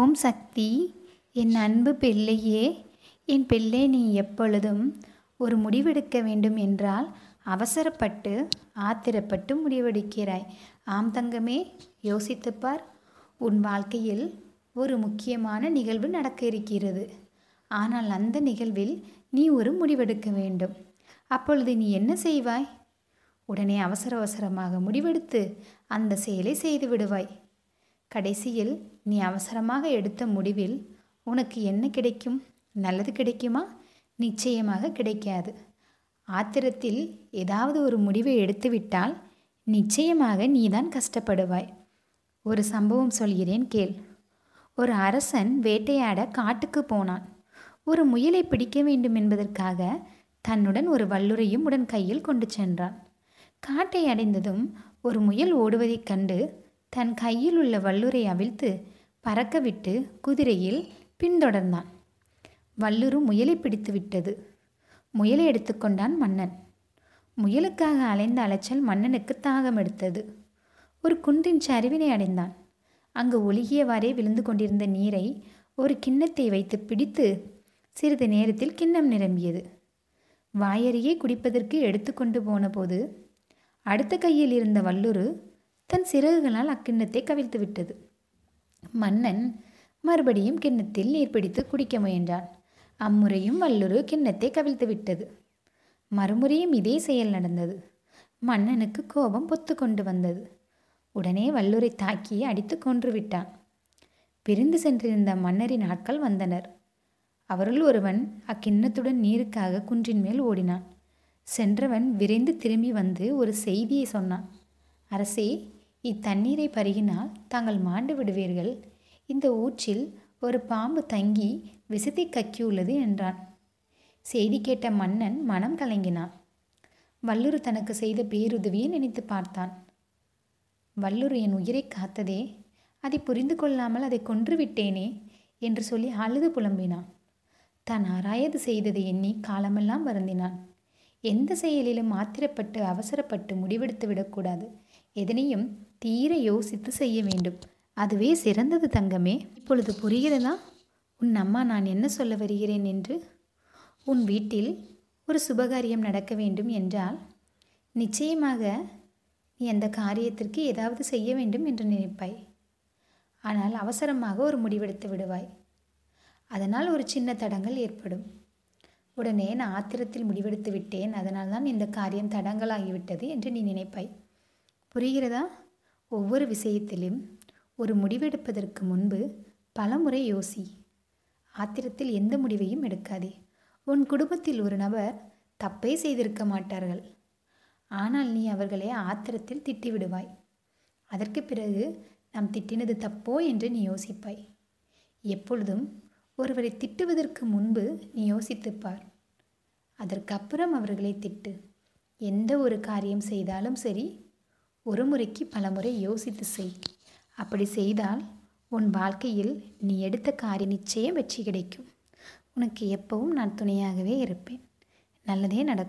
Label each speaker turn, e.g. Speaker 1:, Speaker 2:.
Speaker 1: ஓம் சக்தி என் அன்பு பிள்ளையே என் பிள்ளை நீ எப்பொழுதும் ஒரு முடிவெடுக்க வேண்டும் என்றால் அவசரப்பட்டு ஆத்திரப்பட்டு முடிவெடுக்கிறாய் ஆம் தங்கமே யோசித்துப்பார் உன் வாழ்க்கையில் ஒரு முக்கியமான நிகழ்வு நடக்க இருக்கிறது ஆனால் அந்த நிகழ்வில் நீ ஒரு முடிவெடுக்க வேண்டும் அப்பொழுது நீ என்ன செய்வாய் உடனே அவசர அவசரமாக முடிவெடுத்து அந்த செயலை செய்து விடுவாய் கடைசியில் நீ அவசரமாக எடுத்த முடிவில் உனக்கு என்ன கிடைக்கும் நல்லது கிடைக்குமா நிச்சயமாக கிடைக்காது ஆத்திரத்தில் ஏதாவது ஒரு முடிவை எடுத்துவிட்டால் நிச்சயமாக நீதான் கஷ்டப்படுவாய் ஒரு சம்பவம் சொல்கிறேன் கேள் ஒரு அரசன் வேட்டையாட காட்டுக்கு போனான் ஒரு முயலை பிடிக்க வேண்டும் என்பதற்காக தன்னுடன் ஒரு வல்லுரையும் உடன் கையில் கொண்டு சென்றான் காட்டை அடைந்ததும் ஒரு முயல் ஓடுவதைக் கண்டு தன் கையில் உள்ள வல்லுரை அவிழ்த்து பறக்கவிட்டு குதிரையில் பின்தொடர்ந்தான் வல்லுரு முயலை பிடித்து விட்டது முயலை எடுத்துக்கொண்டான் மன்னன் முயலுக்காக அலைந்த அலைச்சல் மன்னனுக்கு தாகம் எடுத்தது ஒரு குன்றின் சரிவினை அடைந்தான் அங்கு ஒழுகியவாறே விழுந்து கொண்டிருந்த நீரை ஒரு கிண்ணத்தை வைத்து பிடித்து சிறிது நேரத்தில் கிண்ணம் நிரம்பியது வாயறியே குடிப்பதற்கு எடுத்துக்கொண்டு போனபோது அடுத்த கையில் இருந்த வல்லுறு தன் சிறகுகளால் அக்கிண்ணத்தை கவிழ்த்து விட்டது மன்னன் மறுபடியும் கிண்ணத்தில் நீர் பிடித்து குடிக்க முயன்றான் அம்முறையும் வல்லுறு கிண்ணத்தை கவிழ்த்து விட்டது மறுமுறையும் இதே செயல் நடந்தது மன்னனுக்கு கோபம் பொத்து கொண்டு வந்தது உடனே வல்லுரை தாக்கி அடித்து கொன்று விட்டான் பிரிந்து சென்றிருந்த மன்னரின் ஆட்கள் வந்தனர் அவருள் ஒருவன் அக்கிண்ணத்துடன் நீருக்காக குன்றின் மேல் ஓடினான் சென்றவன் விரைந்து திரும்பி வந்து ஒரு செய்தியை சொன்னான் அரசே இத்தண்ணீரை பருகினால் தாங்கள் மாண்டு விடுவீர்கள் இந்த ஊற்றில் ஒரு பாம்பு தங்கி விசத்தை கக்கியுள்ளது என்றான் செய்தி கேட்ட மன்னன் மனம் கலங்கினான் வல்லூர் தனக்கு செய்த பேருதவியை நினைத்து பார்த்தான் வல்லூர் என் உயிரை காத்ததே அதை புரிந்து கொள்ளாமல் அதை கொன்றுவிட்டேனே என்று சொல்லி அழுது புலம்பினான் தான் ஆராயது செய்ததை எண்ணி காலமெல்லாம் வருந்தினான் எந்த செயலிலும் ஆத்திரப்பட்டு அவசரப்பட்டு முடிவெடுத்து விடக்கூடாது எதனையும் தீர யோசித்து செய்ய வேண்டும் அதுவே சிறந்தது தங்கமே இப்பொழுது புரிகிறதா உன் அம்மா நான் என்ன சொல்ல வருகிறேன் என்று உன் வீட்டில் ஒரு சுபகாரியம் நடக்க வேண்டும் என்றால் நிச்சயமாக நீ அந்த காரியத்திற்கு ஏதாவது செய்ய வேண்டும் என்று நினைப்பாய் ஆனால் அவசரமாக ஒரு முடிவெடுத்து விடுவாய் அதனால் ஒரு சின்ன தடங்கள் ஏற்படும் உடனே நான் ஆத்திரத்தில் முடிவெடுத்து விட்டேன் அதனால் தான் இந்த காரியம் தடங்களாகிவிட்டது என்று நீ நினைப்பாய் புரிகிறதா ஒவ்வொரு விஷயத்திலும் ஒரு முடிவெடுப்பதற்கு முன்பு பலமுறை யோசி ஆத்திரத்தில் எந்த முடிவையும் எடுக்காதே உன் குடும்பத்தில் ஒரு நபர் தப்பே செய்திருக்க மாட்டார்கள் ஆனால் நீ அவர்களை ஆத்திரத்தில் திட்டிவிடுவாய் அதற்கு பிறகு நாம் திட்டினது தப்போ என்று நீ யோசிப்பாய் எப்பொழுதும் ஒருவரை திட்டுவதற்கு முன்பு நீ யோசித்துப்பார் அதற்கப்புறம் அவர்களை திட்டு எந்த ஒரு காரியம் செய்தாலும் சரி ஒரு முறைக்கு பலமுறை யோசித்து செய் அப்படி செய்தால் உன் வாழ்க்கையில் நீ எடுத்த காரிய நிச்சயம் வெற்றி கிடைக்கும் உனக்கு எப்பவும் நான் துணையாகவே இருப்பேன் நல்லதே நடக்கும்